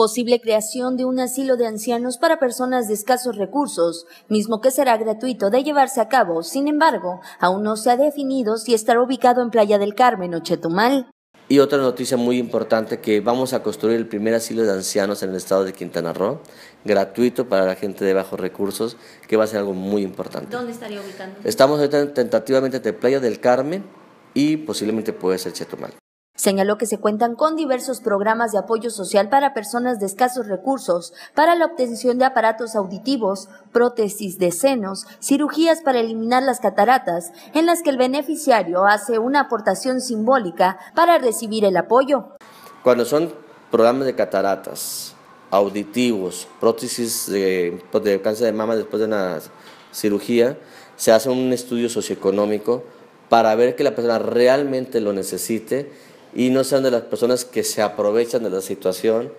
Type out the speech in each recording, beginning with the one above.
posible creación de un asilo de ancianos para personas de escasos recursos, mismo que será gratuito de llevarse a cabo. Sin embargo, aún no se ha definido si estará ubicado en Playa del Carmen o Chetumal. Y otra noticia muy importante que vamos a construir el primer asilo de ancianos en el estado de Quintana Roo, gratuito para la gente de bajos recursos, que va a ser algo muy importante. ¿Dónde estaría ubicando? Estamos tentativamente en Playa del Carmen y posiblemente puede ser Chetumal. Señaló que se cuentan con diversos programas de apoyo social para personas de escasos recursos, para la obtención de aparatos auditivos, prótesis de senos, cirugías para eliminar las cataratas, en las que el beneficiario hace una aportación simbólica para recibir el apoyo. Cuando son programas de cataratas, auditivos, prótesis de, pues, cáncer de mama después de una cirugía, se hace un estudio socioeconómico para ver que la persona realmente lo necesite y no sean de las personas que se aprovechan de la situación,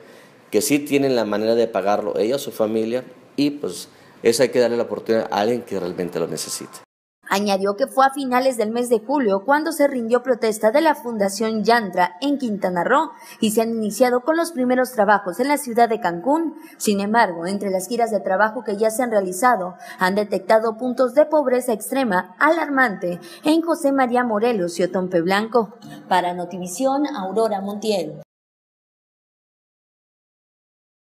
que sí tienen la manera de pagarlo ella su familia y pues eso hay que darle la oportunidad a alguien que realmente lo necesite. Añadió que fue a finales del mes de julio cuando se rindió protesta de la Fundación Yandra en Quintana Roo y se han iniciado con los primeros trabajos en la ciudad de Cancún. Sin embargo, entre las giras de trabajo que ya se han realizado, han detectado puntos de pobreza extrema alarmante en José María Morelos y Otompe Blanco. Para Notivisión, Aurora Montiel.